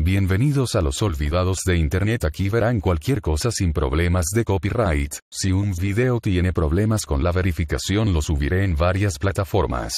Bienvenidos a los olvidados de internet aquí verán cualquier cosa sin problemas de copyright, si un video tiene problemas con la verificación lo subiré en varias plataformas.